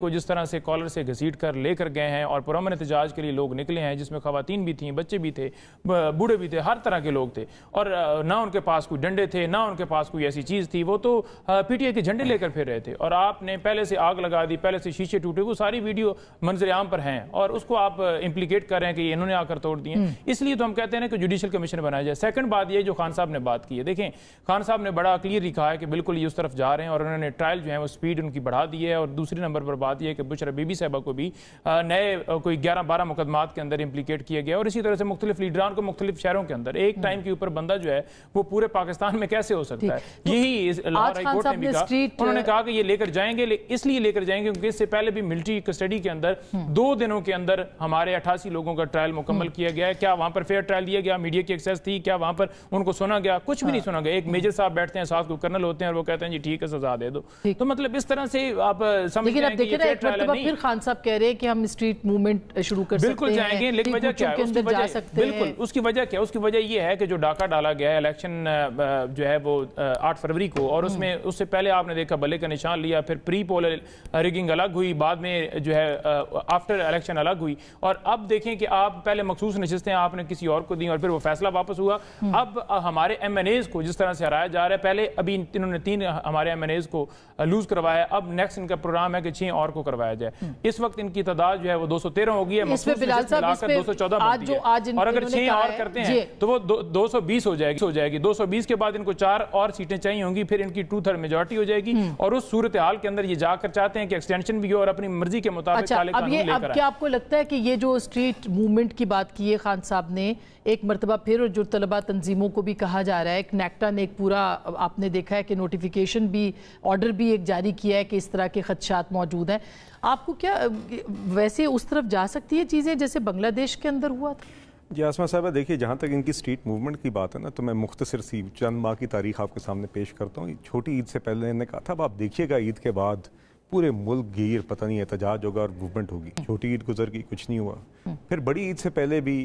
को जिस तरह से कॉलर से घसीट कर लेकर गए हैं और पुरमन एहतजाज के लिए लोग निकले हैं जिसमें खातन भी थी बच्चे भी थे बूढ़े भी थे हर तरह के लोग थे और ना उनके पास कोई डंडे थे ना उनके पास कोई ऐसी चीज़ थी वो तो पीटीए के झंडे लेकर फिर रहे थे और आपने पहले से आग लगा दी पहले से शीशे टूटे वो सारी वीडियो मंजर आम पर हैं और उसको आप इम्प्लीकेट कर रहे हैं कि इन्होंने आकर तोड़ दिए हम्म। इसलिए तो हम कहते हैं कि जुडिशल कमीशन बनाया जाए सेकंड बात यह जो खान साहब ने बात की है देखें खान साहब ने बड़ा क्लियर लिखा है कि बिल्कुल ये उस तरफ जा रहे हैं और उन्होंने ट्रायल जो है वो स्पीड उनकी बढ़ा दी है और दूसरे नंबर पर बात यह कि बुशरा बीबी साहबा को भी नए कोई ग्यारह बारह मुकदमा के अंदर इम्प्लीकेट किया गया और इसी तरह से मुख्तलिफ लीडरान को मुख्तलिफ शहरों के अंदर एक टाइम हम्म। के ऊपर बंदा जो है वो पूरे पाकिस्तान में कैसे हो सकता है यही तो उन्होंने कहा कि ये लेकर जाएंगे इसलिए लेकर जाएंगे क्योंकि इससे पहले भी मिलिट्री कस्टडी के अंदर हम्म। दो दिनों के अंदर हमारे अठासी लोगों का ट्रायल मुकम्मल हम्म। किया गया है क्या वहां पर फेयर ट्रायल दिया गया मीडिया की एक्सेस थी क्या वहां पर उनको सुना गया कुछ भी नहीं हाँ। सुना गया एक मेजर साहब बैठते हैं साथ को कर्नल होते हैं और वो कहते हैं जी ठीक है सजा दे दो तो मतलब इस तरह से आप समझ फिर खान साहब कह रहे हैं कि हम स्ट्रीट मूवमेंट शुरू कर बिल्कुल जाएंगे लेकिन वजह क्या है उसकी वजह बिल्कुल उसकी वजह क्या उसकी वजह यह है कि जो डाका डाला गया है इलेक्शन जो है वो आठ फरवरी को और हम्म। उसमें उससे पहले आपने देखा भले का निशान लिया फिर प्री पोल रिगिंग अलग हुई बाद में जो है आफ्टर इलेक्शन अलग हुई और अब देखें कि आप पहले मखसूस नशस्तें आपने किसी और को दी और फिर वो फैसला वापस हुआ हम्म। अब हमारे एम को जिस तरह से हराया जा रहा है पहले अभी इन्होंने तीन हमारे एम को लूज करवाया अब नेक्स्ट इनका प्रोग्राम है कि छह और लाहौर को करवाया जाए इस वक्त इनकी तादाद जो है वो दो सौ तेरह होगी दो सौ चौदह और अगर छह और करते हैं तो वो दो सौ बीस हो जाएगी हो जाएगी दो सौ बीस के बाद इनको चार और सीटें चाहिए होंगी फिर इनकी टू थर्ड मेजोरिटी हो जाएगी हम्म। और उस सूरत हाल के अंदर ये जाकर चाहते हैं कि एक्सटेंशन भी हो और अपनी मर्जी के मुताबिक अच्छा, अब ये अब क्या आपको लगता है कि ये जो स्ट्रीट मूवमेंट की बात की है खान साहब ने एक मरतबा फिर जो तलबा तंजीमों को भी कहा जा रहा है एक नेक्टा ने एक पूरा आपने देखा है कि नोटिफिकेशन भी ऑर्डर भी एक जारी किया है कि इस तरह के खदशात मौजूद हैं है आपको क्या वैसे उस तरफ जा सकती है चीज़ें जैसे बांग्लादेश के अंदर हुआ था जी आसमा साहबा देखिए जहाँ तक इनकी स्ट्रीट मूवमेंट की बात है ना तो मैं मुख्तसर सी चंद माह की तारीख आपके सामने पेश करता हूँ छोटी ईद से पहले इन्हें कहा था अब आप देखिएगा ईद के बाद पूरे मुल्क गिर पता नहीं एहतजाज होगा और मूवमेंट होगी हम्म। छोटी ईद गुजर गई कुछ नहीं हुआ हम्म। फिर बड़ी ईद से पहले भी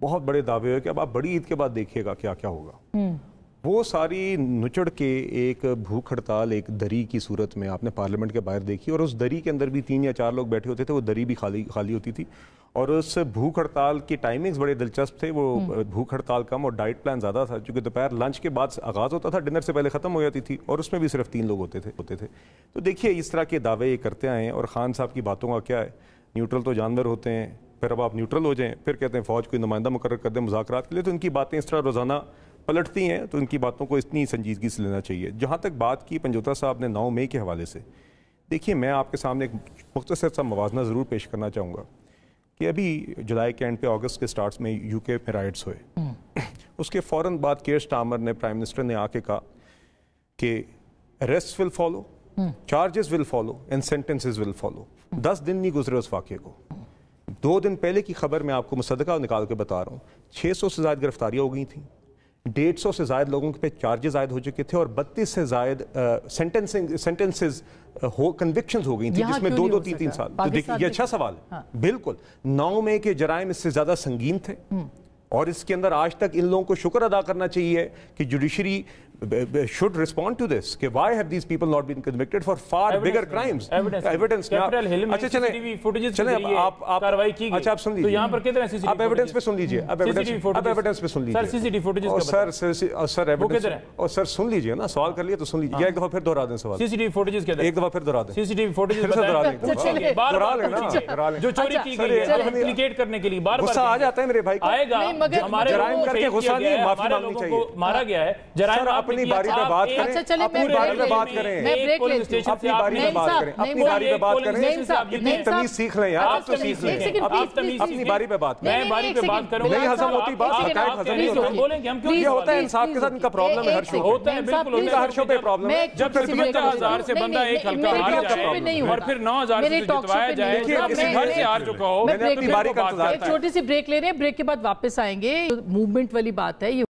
बहुत बड़े दावे हुए कि अब आप बड़ी ईद के बाद देखिएगा क्या क्या होगा हम्म। वो सारी नुचड़ के एक भूख हड़ताल एक दरी की सूरत में आपने पार्लियामेंट के बाहर देखी और उस दरी के अंदर भी तीन या चार लोग बैठे होते थे वो दरी भी खाली खाली होती थी और उस भूख हड़ताल की टाइमिंग्स बड़े दिलचस्प थे वो हम्म। भूख हड़ताल कम और डाइट प्लान ज़्यादा था क्योंकि दोपहर लंच के बाद आगाज़ होता था डिनर से पहले ख़त्म हो जाती थी और उसमें भी सिर्फ तीन लोग होते थे होते थे तो देखिए इस तरह के दावे ये करते आए और ख़ान साहब की बातों का क्या है न्यूट्रल तो जानवर होते हैं फिर अब आप न्यूट्रल हो जाएं फिर कहते हैं फ़ौज कोई नुमाइंदा मुकर कर दें मुजाक के लिए तो इनकी बातें इस तरह रोज़ाना पलटती हैं तो इनकी बातों को इतनी संजीदगी से लेना चाहिए जहाँ तक बात की पंजोता साहब ने नौ मई के हवाले से देखिए मैं आपके सामने एक मुख्तर सा मुवजना ज़रूर पेश करना चाहूँगा कि अभी जुलाई के एंड पे अगस्त के स्टार्ट्स में यूके में राइड्स हुए हम्म। उसके फ़ौर बाद केयर स्टामर ने प्राइम मिनिस्टर ने आके कहा कि arrest will follow charges will follow and sentences will follow दस दिन नहीं गुजरे उस वाक्य को दो दिन पहले की खबर मैं आपको मुसदका निकाल के बता रहा हूँ छः सौ से ज़्यादा गिरफ्तारियाँ हो गई थी डेढ़ सौ से ज़ायद लोगों के पे चार्जेज आयद हो चुके थे और बत्तीस से ज्यादा सेंटेंसिंग सेंटेंसेज हो कन्विक्शन हो गई थी जिसमें दो दो तीन तीन साल तो देखिए ये अच्छा सवाल है हाँ। बिल्कुल नौ में के जराइम इससे ज़्यादा संगीन थे हम्म। और इसके अंदर आज तक इन लोगों को शुक्र अदा करना चाहिए कि judiciary should respond to this कि why have these people not been convicted for far evidence bigger crimes evidence evidence Capitol Hill में अच्छा चले फुटेजेस चले आप आप कार्रवाई की अच्छा आप सुन तो लीजिए तो यहां पर कितने सीसीटीवी आप एविडेंस पे सुन लीजिए अब एविडेंस अब एविडेंस पे सुन लीजिए सर सीसीटीवी फुटेजेस का सर सर सर एविडेंस और सर सुन लीजिए ना सवाल कर लिया तो सुन लीजिए हाँ। एक दफा फिर दोहरा दें सवाल सीसीटीवी फुटेजेस के एक दफा फिर दोहरा दें सीसीटीवी फुटेजेस दोहरा दें दोहरा लेना दोहरा लेना जो चोरी अच्छा, की गई है एप्लीकेट तो करने के लिए बार बार गुस्सा आ जाता है मेरे भाई को आएगा हमारे क्राइम करके गुस्सा नहीं माफी मांगनी चाहिए मारा हाँ। गया है जराइम आप अपनी बारी में बात करें अच्छा चले मैं बारी में बात करें मैं ब्रेक ले लेती हूं अपनी बारी में बात करें अपनी बारी में बात करें साहब इतनी तमीज तो सीख लें आप तो सीख लें अपनी बारी में बात मैं बारी पे बात करूंगा नहीं हजम होती बात हकायक हजम नहीं होती तो तो बोलेंगे हम क्यों ये होता है इंसाफ के साथ इनका प्रॉब्लम है हर शो होता है बिल्कुल इनका हर शो पे प्रॉब्लम है जब तरबियत हजार से बंदा एक हल्का हार जाए और फिर 9000 से जितवाया जाए अपने घर से हार चुका हो मैंने अपनी बारी का इंतजार एक छोटी सी ब्रेक ले रहे हैं ब्रेक के बाद वापस आएंगे मूवमेंट वाली बात है